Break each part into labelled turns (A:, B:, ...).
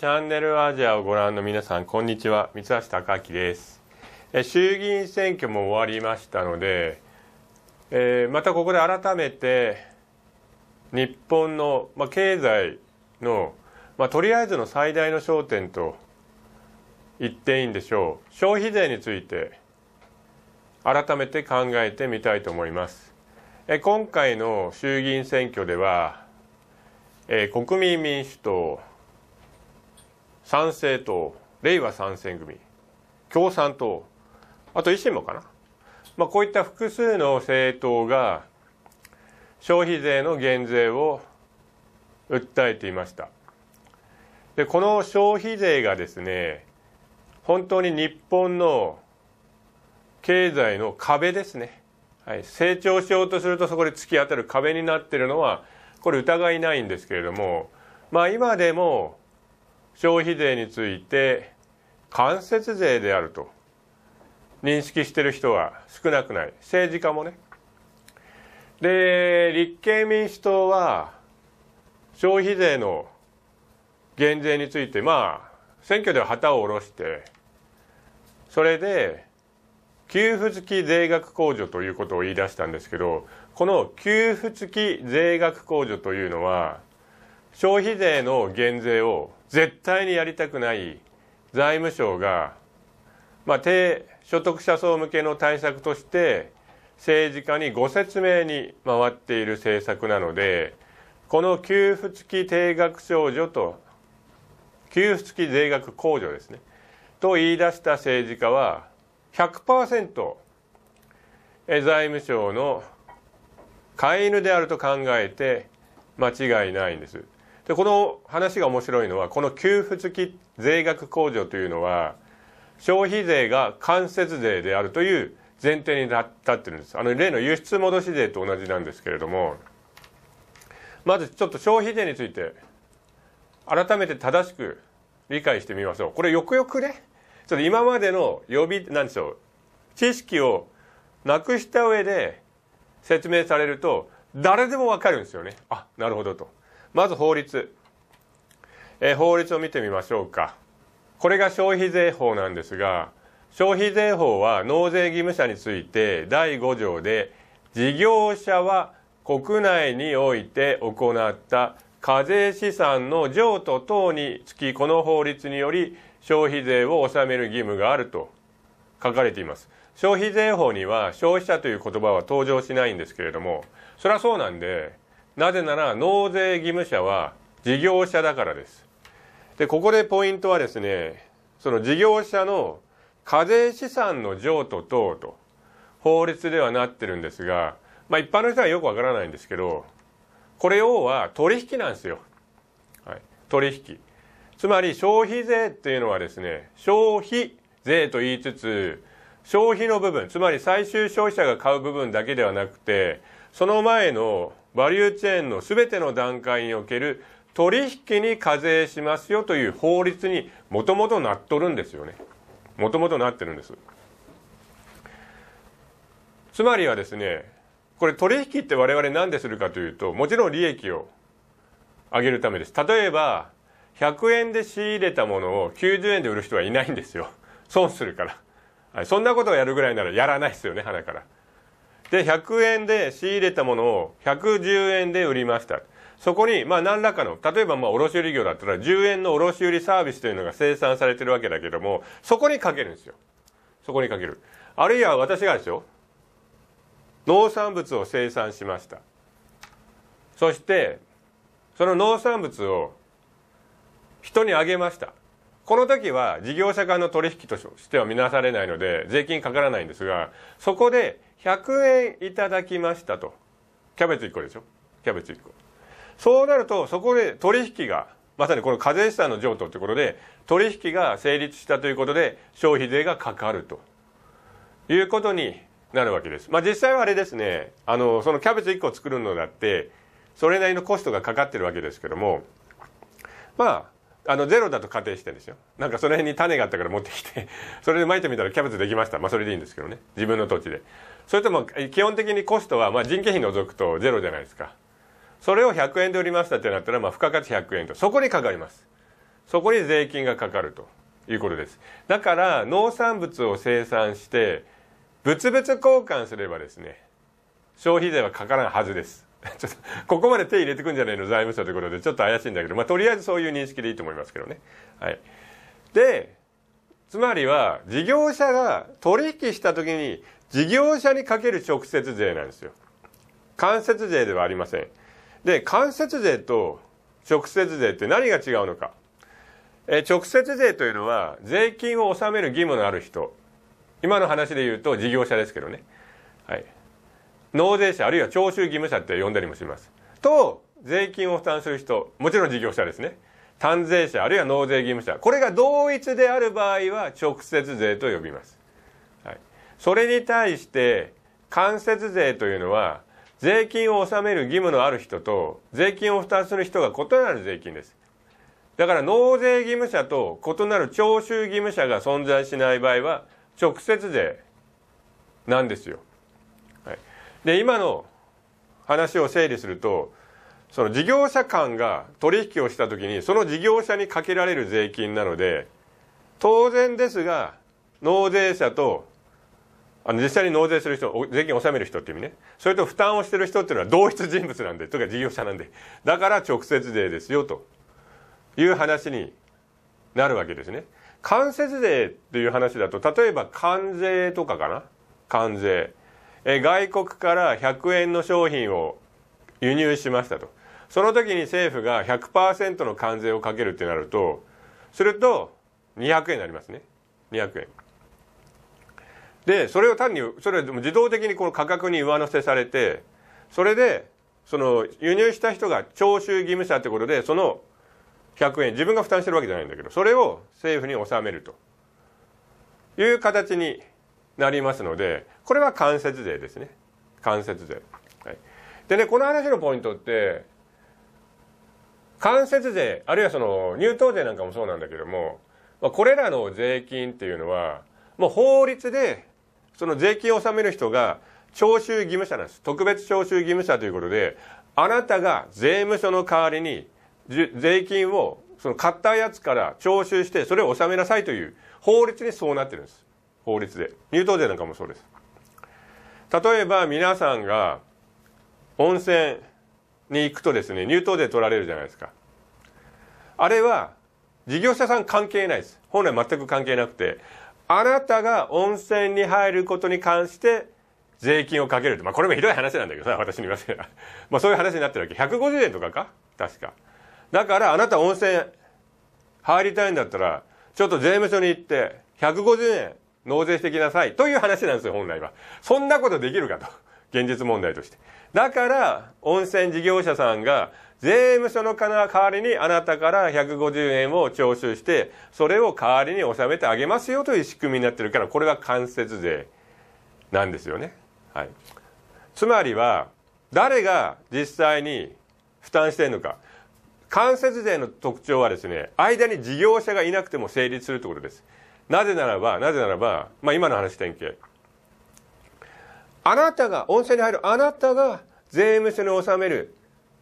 A: チャンネルアジアをご覧の皆さん、こんにちは。三橋貴明です。え衆議院選挙も終わりましたので、えー、またここで改めて、日本の、まあ、経済の、まあ、とりあえずの最大の焦点と言っていいんでしょう。消費税について、改めて考えてみたいと思います。え今回の衆議院選挙では、えー、国民民主党、参政党れいわ参戦組共産党あと維新もかな、まあ、こういった複数の政党が消費税の減税を訴えていましたでこの消費税がですね本当に日本の経済の壁ですね、はい、成長しようとするとそこで突き当たる壁になってるのはこれ疑いないんですけれどもまあ今でも消費税について間接税であると認識してる人は少なくない政治家もねで立憲民主党は消費税の減税についてまあ選挙では旗を下ろしてそれで給付付き税額控除ということを言い出したんですけどこの給付付き税額控除というのは消費税の減税を絶対にやりたくない財務省が、まあ、低所得者層向けの対策として政治家にご説明に回っている政策なのでこの給付付き定額控除と給付付き税額控除ですねと言い出した政治家は100%財務省の飼い犬であると考えて間違いないんです。でこの話が面白いのはこの給付付き税額控除というのは消費税が間接税であるという前提に立ってるんですあの例の輸出戻し税と同じなんですけれどもまずちょっと消費税について改めて正しく理解してみましょうこれよくよくねちょっと今までの予備なんでしょう知識をなくした上で説明されると誰でもわかるんですよねあなるほどと。まず法律、えー、法律を見てみましょうかこれが消費税法なんですが消費税法は納税義務者について第5条で事業者は国内において行った課税資産の譲渡等につきこの法律により消費税を納める義務があると書かれています消費税法には消費者という言葉は登場しないんですけれどもそれはそうなんでなぜなら納税義務者は事業者だからです。で、ここでポイントはですね、その事業者の課税資産の譲渡等と法律ではなってるんですが、まあ一般の人はよくわからないんですけど、これ要は取引なんですよ。はい、取引。つまり消費税っていうのはですね、消費税と言いつつ、消費の部分、つまり最終消費者が買う部分だけではなくて、その前のバリューチェーンの全ての段階における取引に課税しますよという法律にもともとなっとるんですよね。もともとなってるんです。つまりはですね、これ取引って我々何でするかというと、もちろん利益を上げるためです。例えば、100円で仕入れたものを90円で売る人はいないんですよ。損するから。そんなことをやるぐらいならやらないですよね、花から。で、100円で仕入れたものを110円で売りました。そこに、まあ何らかの、例えばまあ卸売業だったら10円の卸売サービスというのが生産されてるわけだけども、そこにかけるんですよ。そこにかける。あるいは私がですよ、農産物を生産しました。そして、その農産物を人にあげました。この時は事業者間の取引としては見なされないので、税金かからないんですが、そこで100円いただきましたと。キャベツ1個でしょキャベツ1個。そうなると、そこで取引が、まさにこの課税資産の譲渡ってことで、取引が成立したということで、消費税がかかるということになるわけです。まあ実際はあれですね、あの、そのキャベツ1個作るのだって、それなりのコストがかかってるわけですけども、まあ、あの、ゼロだと仮定してですよ。なんかその辺に種があったから持ってきて、それでまいてみたらキャベツできました。まあそれでいいんですけどね。自分の土地で。それとも、基本的にコストは、まあ人件費除くとゼロじゃないですか。それを100円で売りましたってなったら、まあ付加価値100円と。そこにかかります。そこに税金がかかるということです。だから、農産物を生産して、物々交換すればですね、消費税はかからんはずです。ちょっとここまで手入れてくんじゃないの財務省ということでちょっと怪しいんだけど、まあ、とりあえずそういう認識でいいと思いますけどね。はい、でつまりは事業者が取引した時に事業者にかける直接税なんですよ。間接税ではありません。で間接税と直接税って何が違うのか。え直接税というのは税金を納める義務のある人今の話で言うと事業者ですけどね。はい、納税者あるいは徴収義務者って呼んだりもします。と、税金を負担する人、もちろん事業者ですね。単税者あるいは納税義務者。これが同一である場合は直接税と呼びます。はい、それに対して、間接税というのは、税金を納める義務のある人と、税金を負担する人が異なる税金です。だから納税義務者と異なる徴収義務者が存在しない場合は、直接税なんですよ。で今の話を整理するとその事業者間が取引をした時にその事業者にかけられる税金なので当然ですが納税者とあの実際に納税する人税金を納める人っていう意味ねそれと負担をしてる人っていうのは同一人物なんでというか事業者なんでだから直接税ですよという話になるわけですね。間接税っていう話だと例えば関税とかかな関税。え外国から100円の商品を輸入しましたとその時に政府が100%の関税をかけるってなるとすると200円になりますね200円でそれを単にそれ自動的にこの価格に上乗せされてそれでその輸入した人が徴収義務者ってことでその100円自分が負担してるわけじゃないんだけどそれを政府に納めるという形になりますので、これは間接税ですね。間接税。はい、でね、この話のポイントって、間接税、あるいはその入党税なんかもそうなんだけども、まあ、これらの税金っていうのは、もう法律で、その税金を納める人が徴収義務者なんです。特別徴収義務者ということで、あなたが税務署の代わりに、税金をその買ったやつから徴収して、それを納めなさいという法律にそうなってるんです。法律で入湯税なんかもそうです例えば皆さんが温泉に行くとですね入湯税取られるじゃないですかあれは事業者さん関係ないです本来全く関係なくてあなたが温泉に入ることに関して税金をかけると。まあこれもひどい話なんだけどさ、私に言わせれば。まあそういう話になってるわけ。150円とかか確か。だからあなた温泉入りたいんだったら、ちょっと税務署に行って、150円納税してきなさいという話なんですよ、本来は。そんなことできるかと。現実問題として。だから、温泉事業者さんが、税務署の代わりにあなたから150円を徴収して、それを代わりに納めてあげますよという仕組みになってるから、これが間接税なんですよね。はい。つまりは、誰が実際に負担してるのか。間接税の特徴はですね、間に事業者がいなくても成立するってことです。なぜならば、なぜならば、まあ今の話典型。あなたが、温泉に入るあなたが税務署に納める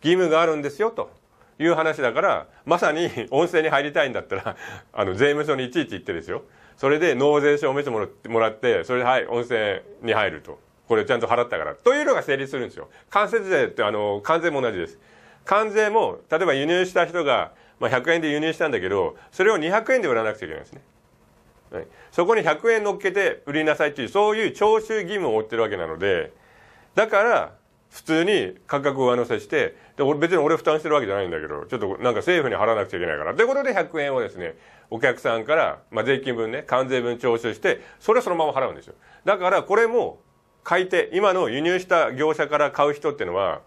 A: 義務があるんですよ、という話だから、まさに温泉に入りたいんだったら、あの税務署にいちいち行ってですよ。それで納税証明書もらって、それではい、温泉に入ると。これちゃんと払ったから。というのが成立するんですよ。間接税って、あの、関税も同じです。関税も、例えば輸入した人が、まあ、100円で輸入したんだけど、それを200円で売らなくちゃいけないんですね。はい、そこに100円乗っけて売りなさいっていうそういう徴収義務を負ってるわけなのでだから普通に価格を上乗せしてで俺別に俺負担してるわけじゃないんだけどちょっとなんか政府に払わなくちゃいけないからということで100円をですねお客さんから、まあ、税金分ね関税分徴収してそれをそのまま払うんですよだからこれも買い手今の輸入した業者から買う人っていうのは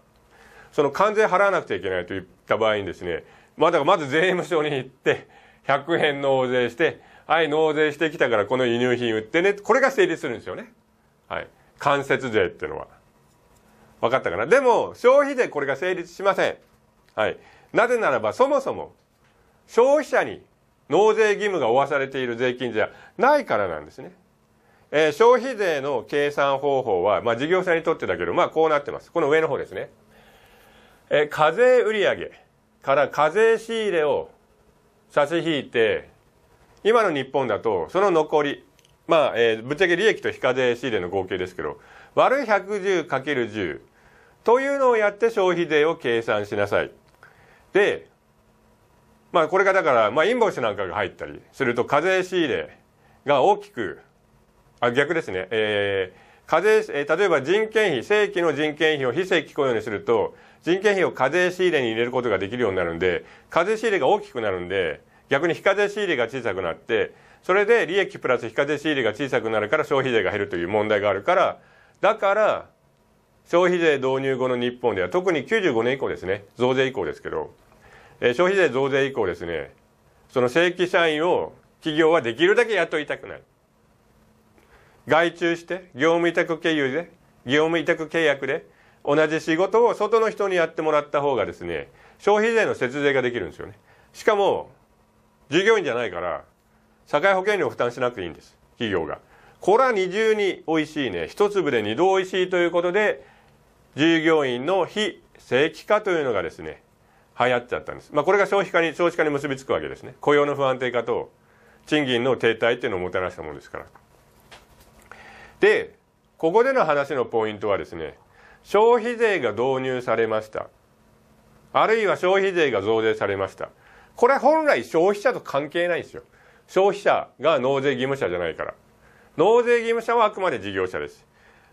A: その関税払わなくちゃいけないといった場合にですねまあ、だからまず税務署に行って100円納税してはい、納税してきたからこの輸入品売ってね。これが成立するんですよね。はい。間接税っていうのは。分かったかなでも、消費税これが成立しません。はい。なぜならば、そもそも、消費者に納税義務が負わされている税金じゃないからなんですね。えー、消費税の計算方法は、まあ、事業者にとってだけど、まあ、こうなってます。この上の方ですね。えー、課税売上から課税仕入れを差し引いて、今の日本だと、その残り、まあ、えー、ぶっちゃけ利益と非課税仕入れの合計ですけど、割る 110×10 というのをやって消費税を計算しなさい。で、まあ、これがだから、まあ、インボイスなんかが入ったりすると、課税仕入れが大きく、あ、逆ですね、えー、課税、えー、例えば人件費、正規の人件費を非正規雇用にすると、人件費を課税仕入れに入れることができるようになるんで、課税仕入れが大きくなるんで、逆に非課税仕入れが小さくなって、それで利益プラス非課税仕入れが小さくなるから消費税が減るという問題があるから、だから、消費税導入後の日本では、特に95年以降ですね、増税以降ですけど、えー、消費税増税以降ですね、その正規社員を企業はできるだけ雇いたくない。外注して、業務委託経由で、業務委託契約で、同じ仕事を外の人にやってもらった方がですね、消費税の節税ができるんですよね。しかも、従業員じゃないから、社会保険料を負担しなくていいんです。企業が。これは二重に美味しいね。一粒で二度美味しいということで、従業員の非正規化というのがですね、流行っちゃったんです。まあこれが消費化に、少子化に結びつくわけですね。雇用の不安定化と賃金の停滞っていうのをもたらしたものですから。で、ここでの話のポイントはですね、消費税が導入されました。あるいは消費税が増税されました。これ本来消費者と関係ないんですよ。消費者が納税義務者じゃないから。納税義務者はあくまで事業者です。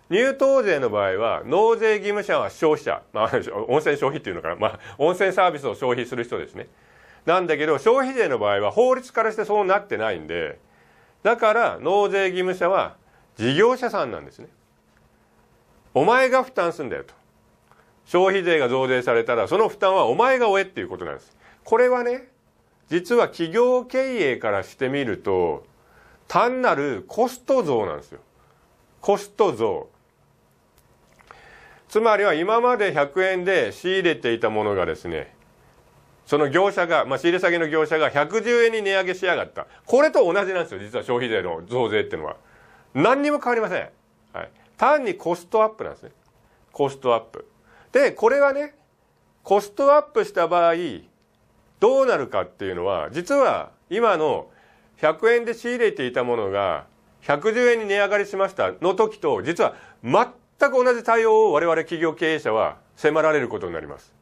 A: 入湯税の場合は、納税義務者は消費者。まあ、温泉消費っていうのかな。まあ、温泉サービスを消費する人ですね。なんだけど、消費税の場合は法律からしてそうなってないんで、だから納税義務者は事業者さんなんですね。お前が負担すんだよと。消費税が増税されたら、その負担はお前が負えっていうことなんです。これはね、実は企業経営からしてみると、単なるコスト増なんですよ。コスト増。つまりは今まで100円で仕入れていたものがですね、その業者が、まあ、仕入れ先の業者が110円に値上げしやがった。これと同じなんですよ、実は消費税の増税っていうのは。何にも変わりません。はい。単にコストアップなんですね。コストアップ。で、これはね、コストアップした場合、どうなるかっていうのは、実は今の100円で仕入れていたものが110円に値上がりしましたの時と、実は全く同じ対応を我々企業経営者は迫られることになります。